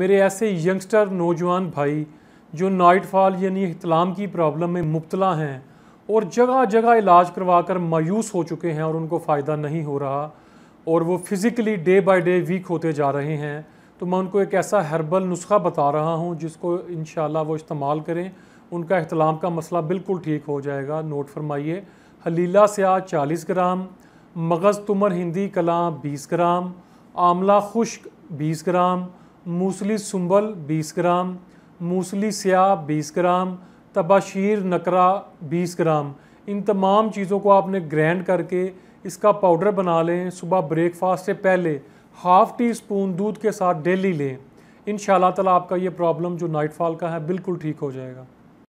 मेरे ऐसे यंगस्टर नौजवान भाई जो नाइट फॉल यानी अहतलाम की प्रॉब्लम में मुबतला हैं और जगह जगह इलाज करवा कर मायूस हो चुके हैं और उनको फ़ायदा नहीं हो रहा और वो physically day by day weak होते जा रहे हैं तो मैं उनको एक ऐसा हर्बल नुस्खा बता रहा हूँ जिसको इन वो इस्तेमाल करें उनका अहतलाम का मसला बिल्कुल ठीक हो जाएगा नोट फरमाइए हलीला स्या चालीस ग्राम मगज़ तुमर हिंदी कलाम बीस ग्राम आमला खुश्क बीस ग्राम मूसली सुंबल 20 ग्राम मूसली स्याह 20 ग्राम तबाशीर नकरा 20 ग्राम इन तमाम चीज़ों को आपने ग्रैंड करके इसका पाउडर बना लें सुबह ब्रेकफास्ट से पहले हाफ़ टी स्पून दूध के साथ डेली लें इन तला आपका ये प्रॉब्लम जो नाइटफॉल का है बिल्कुल ठीक हो जाएगा